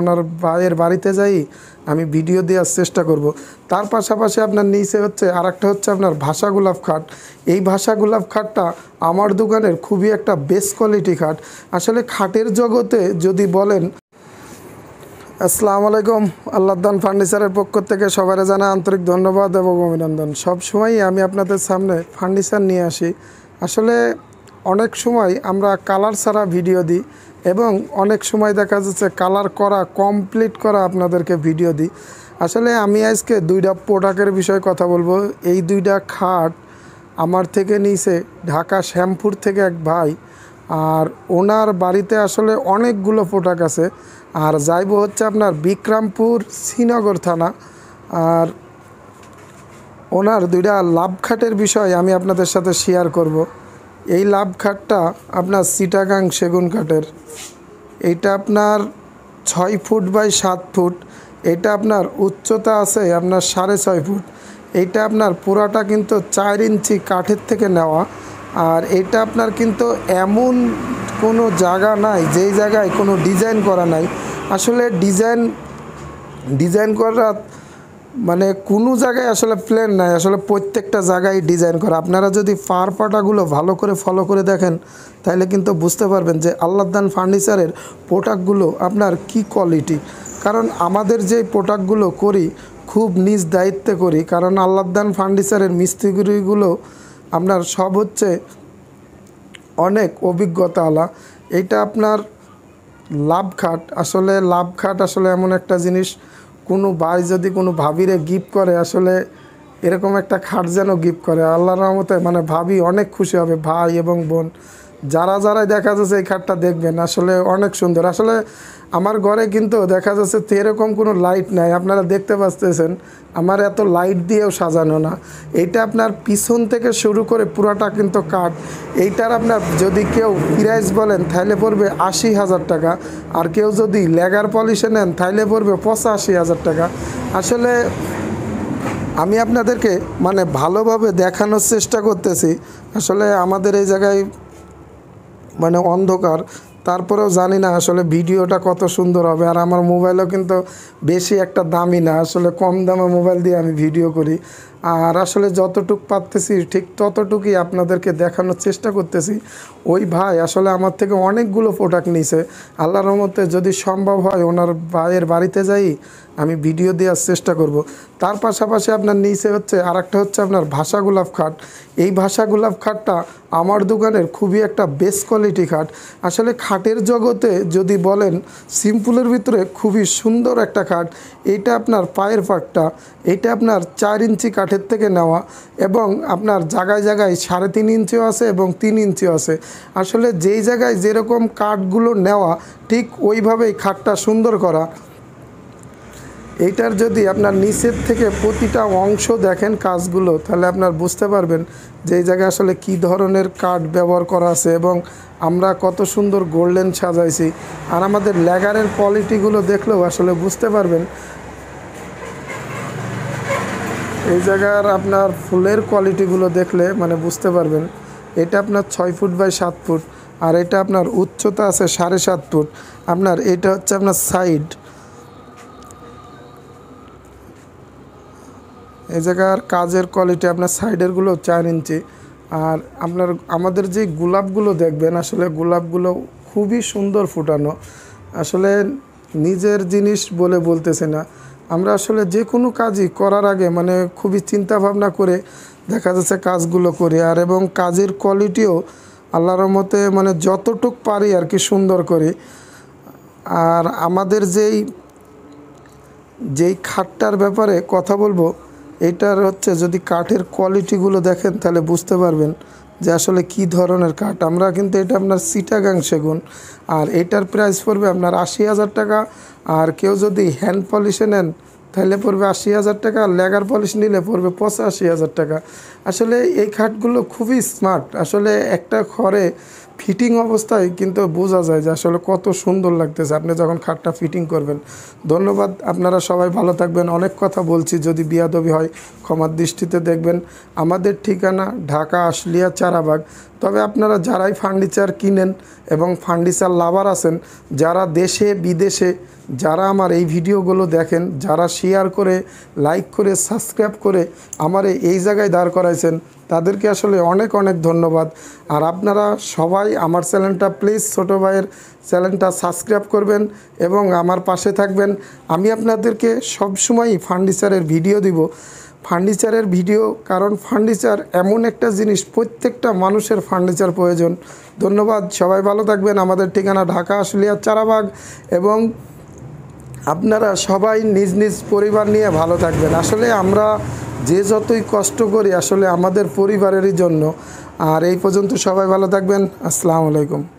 ওনার ভাইয়ের বাড়িতে যাই আমি ভিডিও দেওয়ার চেষ্টা করব। তার পাশাপাশি আপনার নিচে হচ্ছে আর হচ্ছে আপনার ভাষা গোলাপ খাট এই ভাষা গোলাপ খাটটা আমার দোকানের খুবই একটা বেস্ট কোয়ালিটি খাট আসলে খাটের জগতে যদি বলেন আসসালামু আলাইকুম আল্লাহদান ফার্নিচারের পক্ষ থেকে সবাই জানা আন্তরিক ধন্যবাদ এবং অভিনন্দন সবসময়ই আমি আপনাদের সামনে ফার্নিচার নিয়ে আসি আসলে অনেক সময় আমরা কালার ছাড়া ভিডিও দিই এবং অনেক সময় দেখা যাচ্ছে কালার করা কমপ্লিট করা আপনাদেরকে ভিডিও দিই আসলে আমি আজকে দুইটা প্রোডাক্টের বিষয়ে কথা বলবো এই দুইটা খাট আমার থেকে নিয়েছে ঢাকা শ্যামপুর থেকে এক ভাই আর ওনার বাড়িতে আসলে অনেকগুলো প্রোডাক্ট আছে আর যাইব হচ্ছে আপনার বিক্রমপুর শ্রীনগর থানা আর ওনার দুইটা লাভ খাটের বিষয় আমি আপনাদের সাথে শেয়ার করব এই লাভ খাটটা আপনার সিটাগাং সেগুন কাঠের এইটা আপনার ছয় ফুট বাই সাত ফুট এটা আপনার উচ্চতা আছে আপনার সাড়ে ছয় ফুট এইটা আপনার পুরাটা কিন্তু চার ইঞ্চি কাঠের থেকে নেওয়া আর এটা আপনার কিন্তু এমন কোনো জায়গা নাই যেই জায়গায় কোনো ডিজাইন করা নাই আসলে ডিজাইন ডিজাইন করা মানে কোনো জায়গায় আসলে প্ল্যান নাই আসলে প্রত্যেকটা জায়গায় ডিজাইন করা আপনারা যদি ফার পাটাগুলো ভালো করে ফলো করে দেখেন তাহলে কিন্তু বুঝতে পারবেন যে আল্লাহদান ফার্নিচারের প্রোডাক্টগুলো আপনার কি কোয়ালিটি কারণ আমাদের যে প্রোডাক্টগুলো করি খুব নিজ দায়িত্বে করি কারণ আল্লাহদান ফার্নিচারের মিস্ত্রিগুলো আপনার সব হচ্ছে অনেক অভিজ্ঞতা আলা এটা আপনার লাভ খাট আসলে লাভ খাট আসলে এমন একটা জিনিস কোনো ভাই যদি কোনো ভাবিরে গিফট করে আসলে এরকম একটা খাট যেন গিফট করে আল্লাহর রহমতে মানে ভাবি অনেক খুশি হবে ভাই এবং বোন যারা যারা দেখা যাচ্ছে এই খাটটা দেখবেন আসলে অনেক সুন্দর আসলে আমার ঘরে কিন্তু দেখা যাচ্ছে এরকম কোনো লাইট নাই আপনারা দেখতে পাচ্তেছেন আমার এত লাইট দিয়েও সাজানো না এটা আপনার পিছন থেকে শুরু করে পুরাটা কিন্তু কাঠ এইটার আপনার যদি কেউ প্রাইস বলেন তাহলে পড়বে আশি হাজার টাকা আর কেউ যদি লেগার পলিশে নেন তাহলে পড়বে পঁচাশি হাজার টাকা আসলে আমি আপনাদেরকে মানে ভালোভাবে দেখানোর চেষ্টা করতেছি আসলে আমাদের এই জায়গায় মানে অন্ধকার তারপরেও জানি না আসলে ভিডিওটা কত সুন্দর হবে আর আমার মোবাইলও কিন্তু বেশি একটা দামি না আসলে কম দামে মোবাইল দিয়ে আমি ভিডিও করি আর আসলে যতটুক পারতেছি ঠিক ততটুকুই আপনাদেরকে দেখানোর চেষ্টা করতেছি ওই ভাই আসলে আমার থেকে অনেকগুলো প্রোডাক্ট নিছে আল্লাহ রহমতে যদি সম্ভব হয় ওনার ভাইয়ের বাড়িতে যাই আমি ভিডিও দেওয়ার চেষ্টা করব। তার পাশাপাশি আপনার নিচে হচ্ছে আর হচ্ছে আপনার ভাষা গোলাপ খাট এই ভাষা গোলাপ খাটটা আমার দোকানের খুবই একটা বেস্ট কোয়ালিটি খাট আসলে খাটের জগতে যদি বলেন সিম্পুলের ভিতরে খুবই সুন্দর একটা খাট এটা আপনার পায়ের পাটটা এটা আপনার চার ইঞ্চি খাট কাঠের থেকে নেওয়া এবং আপনার জায়গায় জায়গায় সাড়ে তিন ইঞ্চিও আছে এবং তিন ইঞ্চিও আছে আসলে যেই জায়গায় যেরকম কাঠগুলো নেওয়া ঠিক ওইভাবেই খাটটা সুন্দর করা এইটার যদি আপনার নিচের থেকে প্রতিটা অংশ দেখেন কাজগুলো তাহলে আপনার বুঝতে পারবেন যে এই জায়গায় আসলে কি ধরনের কাঠ ব্যবহার করা আছে এবং আমরা কত সুন্দর গোল্ডেন সাজাইছি আর আমাদের লেগারের কোয়ালিটিগুলো দেখলেও আসলে বুঝতে পারবেন এই জায়গার আপনার ফুলের কোয়ালিটিগুলো দেখলে মানে বুঝতে পারবেন এটা আপনার ছয় ফুট বাই সাত ফুট আর এটা আপনার উচ্চতা আছে সাড়ে সাত ফুট আপনার এটা হচ্ছে আপনার সাইড এই জায়গার কাজের কোয়ালিটি আপনার সাইডেরগুলো চার ইঞ্চি আর আপনার আমাদের যে গোলাপগুলো দেখবেন আসলে গোলাপগুলো খুবই সুন্দর ফুটানো আসলে নিজের জিনিস বলে বলতেছে না আমরা আসলে যে কোনো কাজই করার আগে মানে খুবই চিন্তা ভাবনা করে দেখা যাচ্ছে কাজগুলো করি আর এবং কাজের কোয়ালিটিও আল্লাহর মতে মানে যতটুক পারি আর কি সুন্দর করি আর আমাদের যেই যেই খাটটার ব্যাপারে কথা বলবো এটার হচ্ছে যদি কাঠের কোয়ালিটিগুলো দেখেন তাহলে বুঝতে পারবেন যে আসলে কি ধরনের কাঠ আমরা কিন্তু এটা আপনার সিটাগাং সেগুন আর এটার প্রাইস পড়বে আপনার আশি হাজার টাকা আর কেউ যদি হ্যান্ড পলিশে নেন তাহলে পড়বে আশি হাজার টাকা আর লেগার পলিশ নিলে পড়বে পঁচাশি হাজার টাকা আসলে এই খাটগুলো খুবই স্মার্ট আসলে একটা ঘরে ফিটিং অবস্থায় কিন্তু বোঝা যায় যে আসলে কত সুন্দর লাগতেছে আপনি যখন খাটটা ফিটিং করবেন ধন্যবাদ আপনারা সবাই ভালো থাকবেন অনেক কথা বলছি যদি বিয়াদবি হয় ক্ষমার দৃষ্টিতে দেখবেন আমাদের ঠিকানা ঢাকা আশলিয়া চারাবাগ তবে আপনারা যারাই ফার্নিচার কিনেন এবং ফার্নিচার লাভার আছেন যারা দেশে বিদেশে যারা আমার এই ভিডিওগুলো দেখেন যারা শেয়ার করে লাইক করে সাবস্ক্রাইব করে আমার এই জায়গায় দাঁড় করাইছেন তাদেরকে আসলে অনেক অনেক ধন্যবাদ আর আপনারা সবাই আমার চ্যানেলটা প্লিজ ছোটো ভাইয়ের চ্যানেলটা সাবস্ক্রাইব করবেন এবং আমার পাশে থাকবেন আমি আপনাদেরকে সবসময়ই ফার্নিচারের ভিডিও দিব ফার্নিচারের ভিডিও কারণ ফার্নিচার এমন একটা জিনিস প্রত্যেকটা মানুষের ফার্নিচার প্রয়োজন ধন্যবাদ সবাই ভালো থাকবেন আমাদের ঠিকানা ঢাকা আশুলিয়ার চারাবাগ এবং আপনারা সবাই নিজ নিজ পরিবার নিয়ে ভালো থাকবেন আসলে আমরা যে যতই কষ্ট করি আসলে আমাদের পরিবারেরই জন্য আর এই পর্যন্ত সবাই ভালো থাকবেন আসসালামু আলাইকুম